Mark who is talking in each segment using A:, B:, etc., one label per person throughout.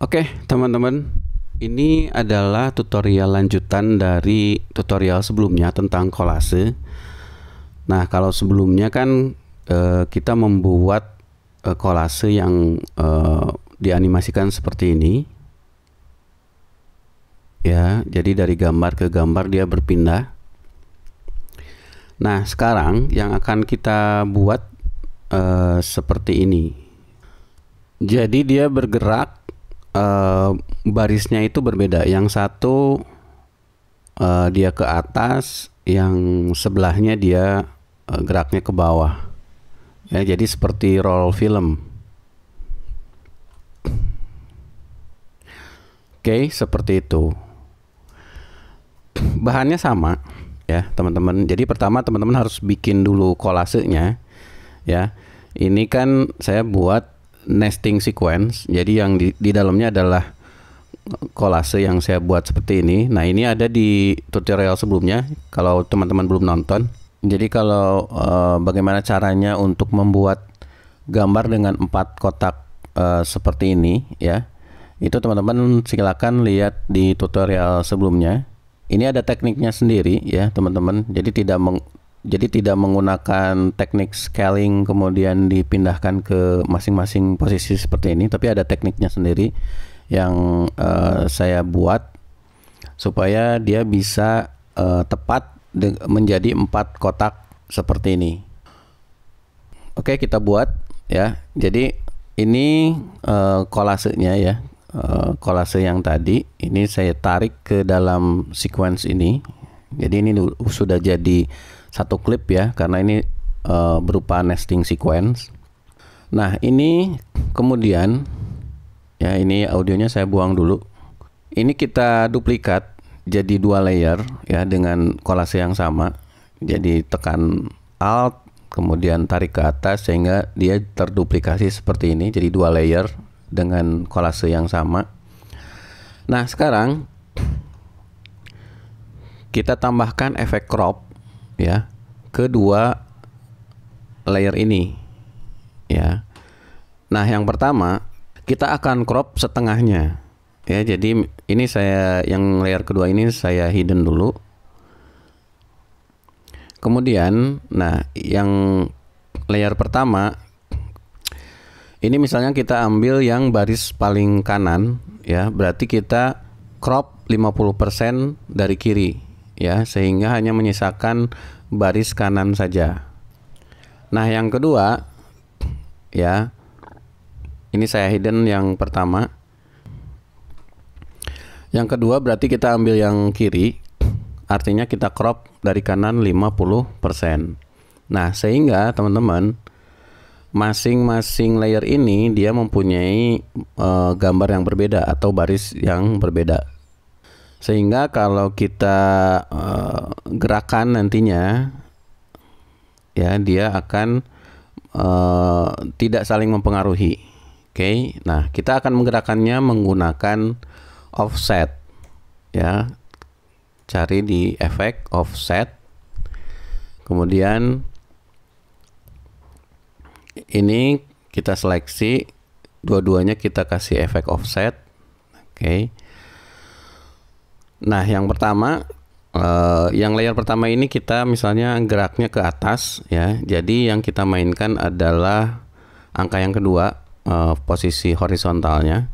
A: Oke, okay, teman-teman, ini adalah tutorial lanjutan dari tutorial sebelumnya tentang kolase. Nah, kalau sebelumnya kan eh, kita membuat eh, kolase yang eh, dianimasikan seperti ini. Ya, jadi dari gambar ke gambar dia berpindah. Nah, sekarang yang akan kita buat eh, seperti ini. Jadi dia bergerak Eh, barisnya itu berbeda. Yang satu uh, dia ke atas, yang sebelahnya dia uh, geraknya ke bawah. Ya, jadi seperti roll film. Oke, okay, seperti itu. Bahannya sama ya, teman-teman. Jadi pertama teman-teman harus bikin dulu kolasenya ya. Ini kan saya buat nesting sequence. Jadi yang di, di dalamnya adalah kolase yang saya buat seperti ini. Nah, ini ada di tutorial sebelumnya kalau teman-teman belum nonton. Jadi kalau uh, bagaimana caranya untuk membuat gambar dengan empat kotak uh, seperti ini ya. Itu teman-teman silakan lihat di tutorial sebelumnya. Ini ada tekniknya sendiri ya, teman-teman. Jadi tidak meng jadi tidak menggunakan teknik scaling kemudian dipindahkan ke masing-masing posisi seperti ini, tapi ada tekniknya sendiri yang uh, saya buat supaya dia bisa uh, tepat menjadi empat kotak seperti ini. Oke, kita buat ya. Jadi ini uh, kolasenya ya. Uh, kolase yang tadi ini saya tarik ke dalam sequence ini jadi ini sudah jadi satu klip ya karena ini e, berupa nesting sequence. Nah, ini kemudian ya ini audionya saya buang dulu. Ini kita duplikat jadi dua layer ya dengan kolase yang sama. Jadi tekan alt kemudian tarik ke atas sehingga dia terduplikasi seperti ini jadi dua layer dengan kolase yang sama. Nah, sekarang kita tambahkan efek crop ya kedua layer ini ya nah yang pertama kita akan crop setengahnya ya jadi ini saya yang layer kedua ini saya hidden dulu kemudian nah yang layer pertama ini misalnya kita ambil yang baris paling kanan ya berarti kita crop 50% dari kiri ya sehingga hanya menyisakan baris kanan saja. Nah, yang kedua ya. Ini saya hidden yang pertama. Yang kedua berarti kita ambil yang kiri. Artinya kita crop dari kanan 50%. Nah, sehingga teman-teman masing-masing layer ini dia mempunyai e, gambar yang berbeda atau baris yang berbeda. Sehingga kalau kita uh, gerakan nantinya ya dia akan uh, tidak saling mempengaruhi. Oke. Okay? Nah, kita akan menggerakannya menggunakan offset ya. Cari di efek offset. Kemudian ini kita seleksi dua-duanya kita kasih efek offset. Oke. Okay. Nah, yang pertama uh, yang layer pertama ini kita misalnya geraknya ke atas ya. Jadi yang kita mainkan adalah angka yang kedua uh, posisi horizontalnya.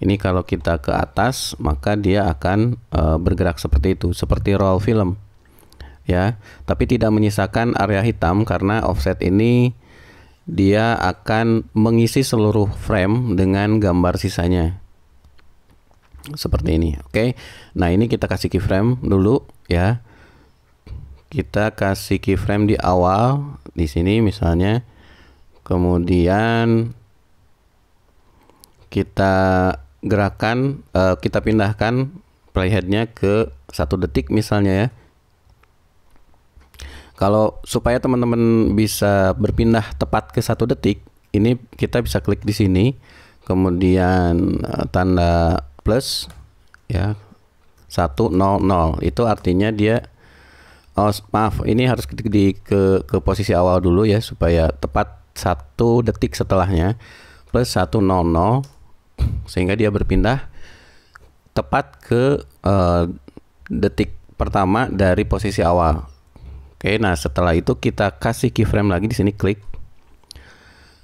A: Ini kalau kita ke atas maka dia akan uh, bergerak seperti itu, seperti roll film. Ya, tapi tidak menyisakan area hitam karena offset ini dia akan mengisi seluruh frame dengan gambar sisanya seperti ini oke okay? nah ini kita kasih keyframe dulu ya kita kasih keyframe di awal di sini misalnya kemudian kita gerakan uh, kita pindahkan playheadnya ke satu detik misalnya ya kalau supaya teman-teman bisa berpindah tepat ke satu detik ini kita bisa klik di sini kemudian eh, tanda plus ya 100 itu artinya dia oh maaf ini harus di, di ke ke posisi awal dulu ya supaya tepat satu detik setelahnya plus 100 sehingga dia berpindah tepat ke uh, detik pertama dari posisi awal. Oke, nah setelah itu kita kasih keyframe lagi di sini klik.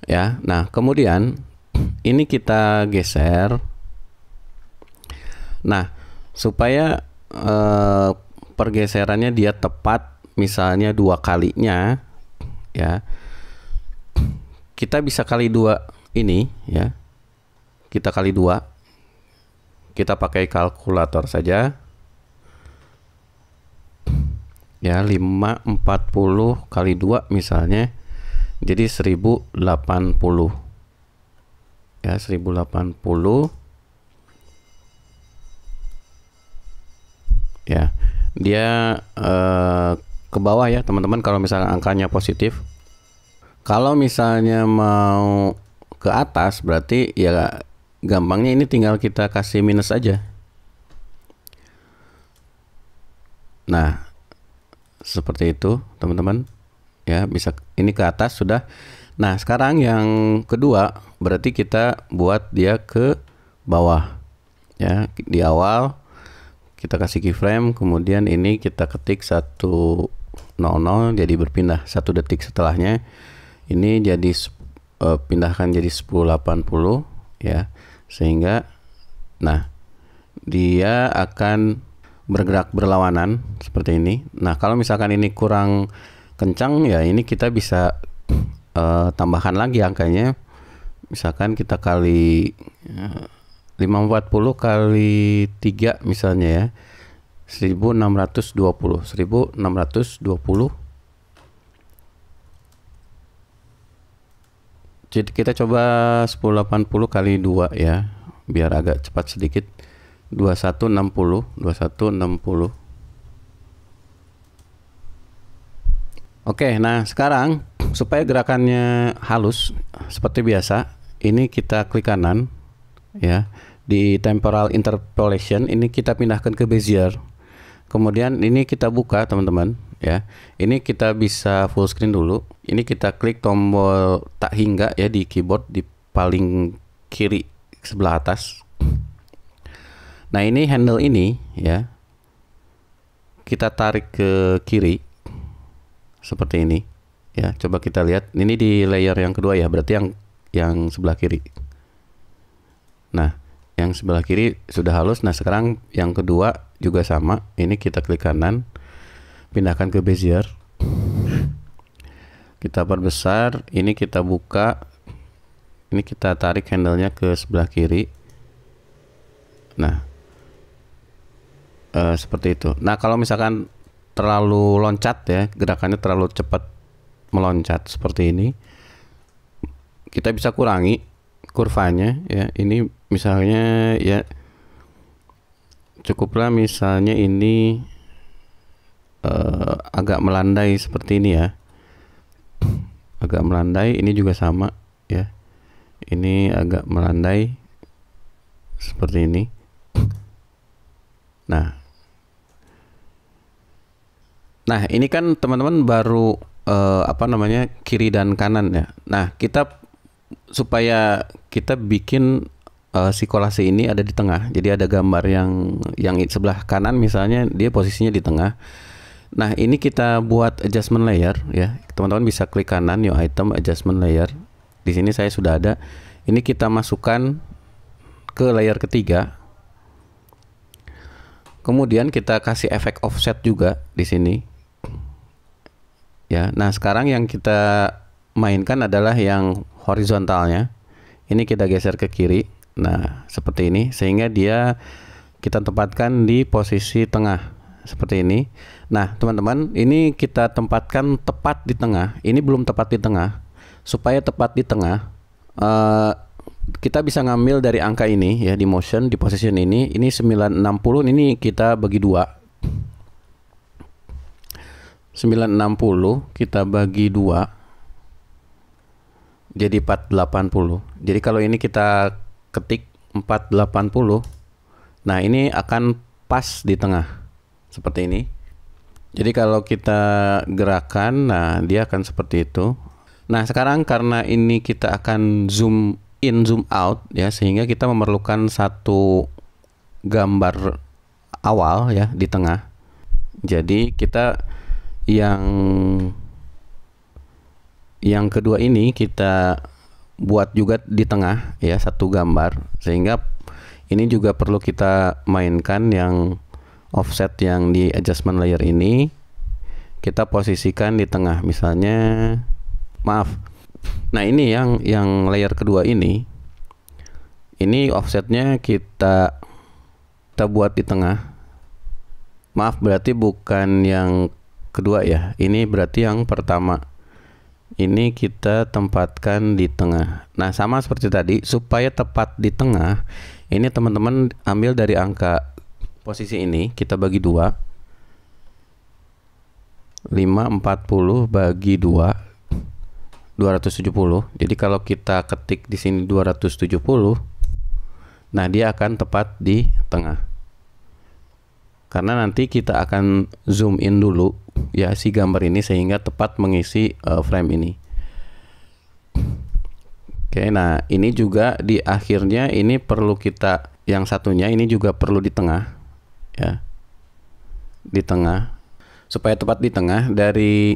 A: Ya. Nah, kemudian ini kita geser Nah, supaya eh, pergeserannya dia tepat, misalnya dua kalinya, ya, kita bisa kali dua ini, ya, kita kali dua, kita pakai kalkulator saja, ya 540 kali 2 misalnya jadi 1080 ya 1080 Ya, dia eh, ke bawah ya teman-teman kalau misalnya angkanya positif. Kalau misalnya mau ke atas berarti ya gampangnya ini tinggal kita kasih minus aja. Nah, seperti itu teman-teman. Ya, bisa ini ke atas sudah. Nah, sekarang yang kedua berarti kita buat dia ke bawah. Ya, di awal kita kasih keyframe kemudian ini kita ketik 100 jadi berpindah satu detik setelahnya ini jadi uh, pindahkan jadi 1080 ya sehingga nah dia akan bergerak berlawanan seperti ini nah kalau misalkan ini kurang kencang ya ini kita bisa uh, tambahkan lagi angkanya misalkan kita kali uh, 540 kali 3 misalnya ya. 1620 1620 Jadi kita coba 1080 kali 2 ya biar agak cepat sedikit 2160 2160 Oke nah sekarang supaya gerakannya halus seperti biasa ini kita klik kanan ya di temporal interpolation ini kita pindahkan ke Bezier. Kemudian ini kita buka teman-teman ya. Ini kita bisa full screen dulu. Ini kita klik tombol tak hingga ya di keyboard di paling kiri sebelah atas. Nah, ini handle ini ya. Kita tarik ke kiri seperti ini ya. Coba kita lihat. Ini di layer yang kedua ya, berarti yang yang sebelah kiri. Nah, yang sebelah kiri sudah halus nah sekarang yang kedua juga sama ini kita klik kanan pindahkan ke bezier kita perbesar ini kita buka ini kita tarik handle-nya ke sebelah kiri nah eh, seperti itu nah kalau misalkan terlalu loncat ya gerakannya terlalu cepat meloncat seperti ini kita bisa kurangi kurvanya ya ini misalnya ya cukuplah misalnya ini uh, agak melandai seperti ini ya agak melandai ini juga sama ya ini agak melandai seperti ini nah nah ini kan teman-teman baru uh, apa namanya kiri dan kanan ya nah kita supaya kita bikin uh, si kolase ini ada di tengah. Jadi ada gambar yang yang sebelah kanan misalnya dia posisinya di tengah. Nah, ini kita buat adjustment layer ya. Teman-teman bisa klik kanan new item adjustment layer. Di sini saya sudah ada. Ini kita masukkan ke layer ketiga. Kemudian kita kasih efek offset juga di sini. Ya, nah sekarang yang kita mainkan adalah yang horizontalnya. Ini kita geser ke kiri. Nah, seperti ini sehingga dia kita tempatkan di posisi tengah seperti ini. Nah, teman-teman, ini kita tempatkan tepat di tengah. Ini belum tepat di tengah. Supaya tepat di tengah uh, kita bisa ngambil dari angka ini ya di motion di position ini. Ini 960 ini kita bagi dua 960 kita bagi dua jadi 480. Jadi kalau ini kita ketik 480 nah ini akan pas di tengah seperti ini jadi kalau kita gerakan nah dia akan seperti itu nah sekarang karena ini kita akan zoom in zoom out ya sehingga kita memerlukan satu gambar awal ya di tengah jadi kita yang yang kedua ini kita buat juga di tengah ya satu gambar sehingga ini juga perlu kita mainkan yang offset yang di adjustment layer ini kita posisikan di tengah misalnya maaf nah ini yang yang layer kedua ini ini offsetnya kita kita buat di tengah maaf berarti bukan yang kedua ya ini berarti yang pertama ini kita tempatkan di tengah. Nah, sama seperti tadi, supaya tepat di tengah, ini teman-teman ambil dari angka posisi ini, kita bagi dua. 540 bagi 2 270. Jadi kalau kita ketik di sini 270, nah dia akan tepat di tengah karena nanti kita akan zoom in dulu ya si gambar ini sehingga tepat mengisi uh, frame ini. Oke, nah ini juga di akhirnya ini perlu kita yang satunya ini juga perlu di tengah ya. Di tengah supaya tepat di tengah dari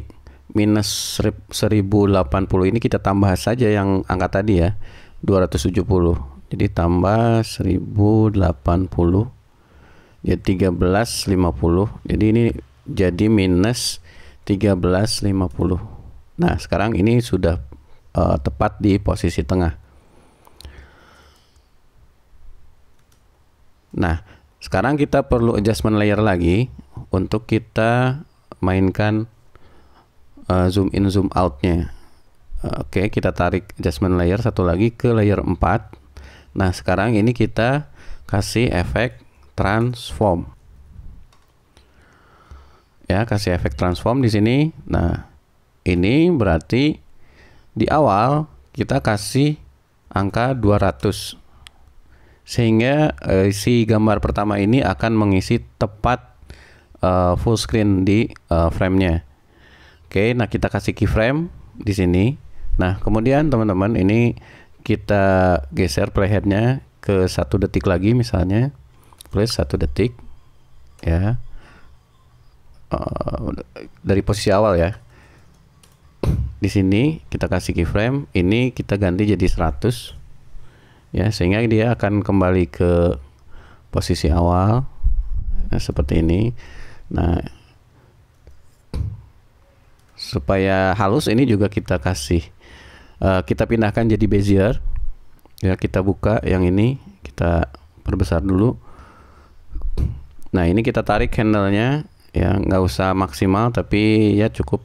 A: minus 1080 ini kita tambah saja yang angka tadi ya 270. Jadi tambah 1080 Ya, lima 1350 jadi ini jadi minus 1350 nah sekarang ini sudah uh, tepat di posisi tengah nah sekarang kita perlu adjustment layer lagi untuk kita mainkan uh, zoom in zoom outnya uh, oke okay, kita tarik adjustment layer satu lagi ke layer 4 nah sekarang ini kita kasih efek transform. Ya, kasih efek transform di sini. Nah, ini berarti di awal kita kasih angka 200. Sehingga eh, si gambar pertama ini akan mengisi tepat eh, full screen di eh, framenya. Oke, nah kita kasih keyframe di sini. Nah, kemudian teman-teman ini kita geser playheadnya ke satu detik lagi misalnya Please satu detik ya eh, dari posisi awal ya di sini kita kasih keyframe ini kita ganti jadi 100 ya sehingga dia akan kembali ke posisi awal ya, seperti ini nah supaya halus ini juga kita kasih uh, kita pindahkan jadi bezier ya kita buka yang ini kita perbesar dulu Nah ini kita tarik handlenya ya nggak usah maksimal tapi ya cukup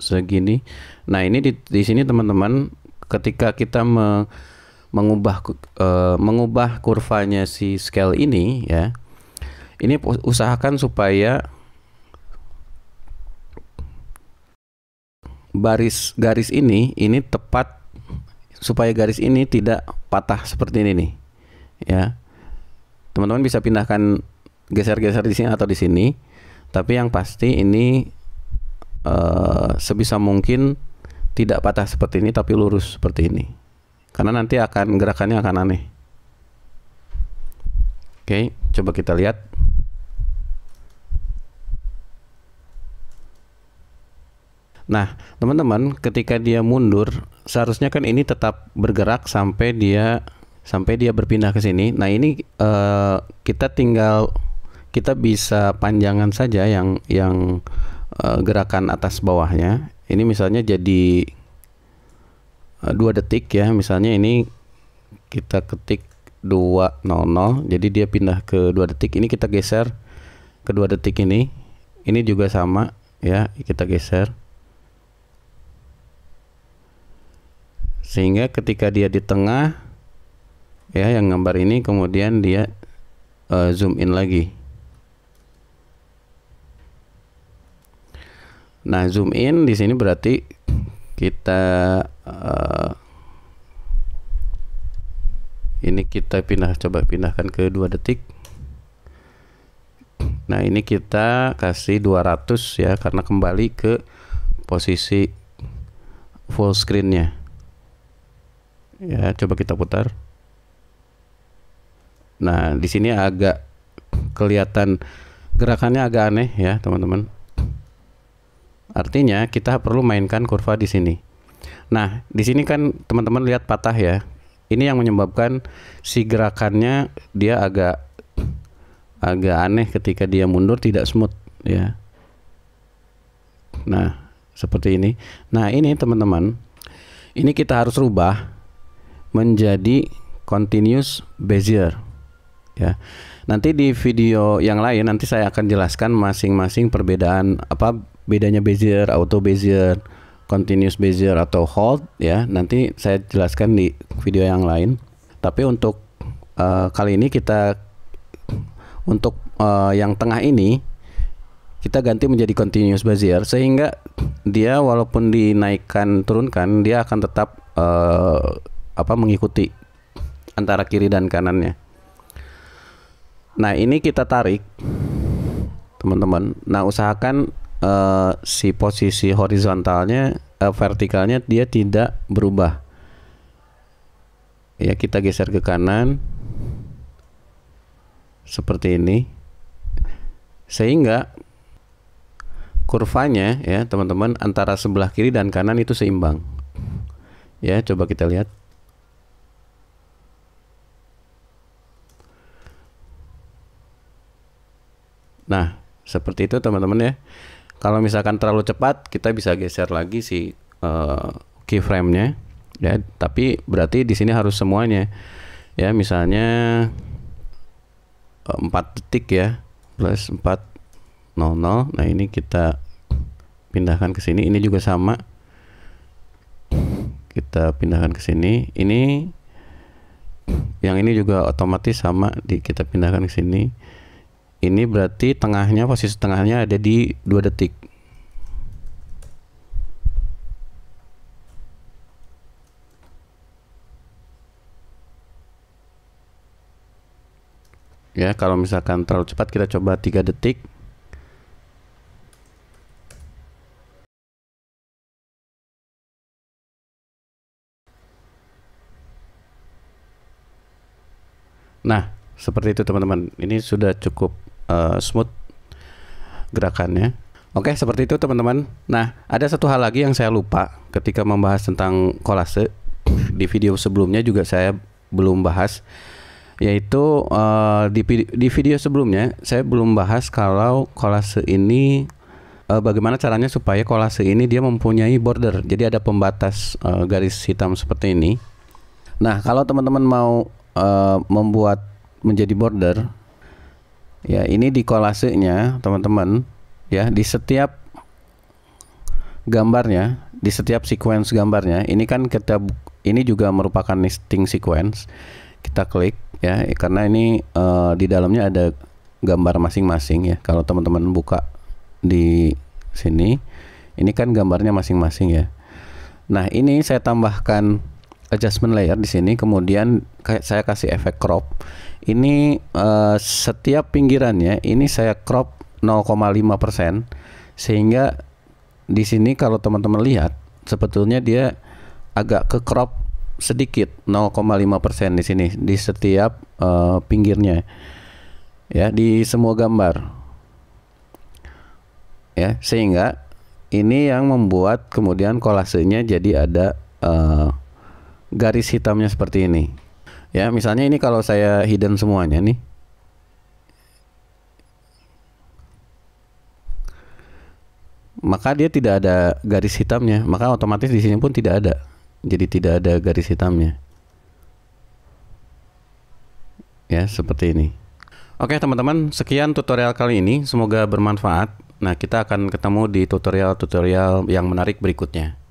A: segini. Nah ini di, di sini teman-teman ketika kita me, mengubah e, mengubah kurvanya si scale ini ya ini usahakan supaya baris garis ini ini tepat supaya garis ini tidak patah seperti ini nih ya teman-teman bisa pindahkan geser-geser di sini atau di sini. Tapi yang pasti ini uh, sebisa mungkin tidak patah seperti ini tapi lurus seperti ini. Karena nanti akan gerakannya akan aneh. Oke, coba kita lihat. Nah, teman-teman, ketika dia mundur, seharusnya kan ini tetap bergerak sampai dia sampai dia berpindah ke sini. Nah, ini uh, kita tinggal kita bisa panjangan saja yang yang uh, gerakan atas bawahnya. Ini misalnya jadi eh, dua uh, detik ya. Misalnya ini kita ketik 200 jadi dia pindah ke dua detik. Ini kita geser ke dua detik ini. Ini juga sama ya, kita geser. Sehingga ketika dia di tengah ya yang gambar ini kemudian dia uh, zoom in lagi. Nah, zoom in di sini berarti kita uh, ini kita pindah coba pindahkan ke 2 detik. Nah, ini kita kasih 200 ya karena kembali ke posisi full screen-nya. Ya, coba kita putar. Nah, di sini agak kelihatan gerakannya agak aneh ya, teman-teman. Artinya kita perlu mainkan kurva di sini. Nah, di sini kan teman-teman lihat patah ya. Ini yang menyebabkan si gerakannya dia agak agak aneh ketika dia mundur tidak smooth ya. Nah, seperti ini. Nah, ini teman-teman, ini kita harus rubah menjadi continuous bezier ya. Nanti di video yang lain nanti saya akan jelaskan masing-masing perbedaan apa bedanya Bezier, auto Bezier, continuous Bezier atau hold ya. Nanti saya jelaskan di video yang lain. Tapi untuk uh, kali ini kita untuk uh, yang tengah ini kita ganti menjadi continuous Bezier sehingga dia walaupun dinaikkan turunkan dia akan tetap uh, apa mengikuti antara kiri dan kanannya. Nah, ini kita tarik teman-teman. Nah, usahakan uh, si posisi horizontalnya uh, vertikalnya dia tidak berubah. Ya, kita geser ke kanan seperti ini. Sehingga kurvanya ya, teman-teman, antara sebelah kiri dan kanan itu seimbang. Ya, coba kita lihat. Nah, seperti itu teman-teman ya. Kalau misalkan terlalu cepat, kita bisa geser lagi si uh, keyframe-nya ya, tapi berarti di sini harus semuanya. Ya, misalnya uh, eh, 4 detik ya, plus 4 00. Nah, ini kita pindahkan ke sini. Ini juga sama. Kita pindahkan ke sini. Ini yang ini juga otomatis sama di kita pindahkan ke sini ini berarti tengahnya posisi tengahnya ada di 2 detik ya kalau misalkan terlalu cepat kita coba 3 detik Nah, seperti itu teman-teman. Ini sudah cukup uh, smooth gerakannya. Oke, seperti itu teman-teman. Nah, ada satu hal lagi yang saya lupa ketika membahas tentang kolase di video sebelumnya juga saya belum bahas yaitu uh, di, di video sebelumnya saya belum bahas kalau kolase ini uh, bagaimana caranya supaya kolase ini dia mempunyai border jadi ada pembatas uh, garis hitam seperti ini nah kalau teman-teman mau uh, membuat menjadi border Ya, ini di kolasenya, teman-teman. Ya, di setiap gambarnya, di setiap sequence gambarnya, ini kan kita ini juga merupakan nesting sequence. Kita klik ya, karena ini uh, di dalamnya ada gambar masing-masing ya. Kalau teman-teman buka di sini, ini kan gambarnya masing-masing ya. Nah, ini saya tambahkan adjustment layer di sini kemudian saya kasih efek crop ini uh, setiap pinggirannya ini saya crop 0,5% sehingga di sini kalau teman-teman lihat sebetulnya dia agak ke crop sedikit 0,5% di sini di setiap uh, pinggirnya ya di semua gambar ya sehingga ini yang membuat kemudian kolasenya jadi ada uh, garis hitamnya seperti ini. Ya, misalnya ini kalau saya hidden semuanya nih. Maka dia tidak ada garis hitamnya, maka otomatis di sini pun tidak ada. Jadi tidak ada garis hitamnya. Ya, seperti ini. Oke, teman-teman, sekian tutorial kali ini. Semoga bermanfaat. Nah, kita akan ketemu di tutorial-tutorial yang menarik berikutnya.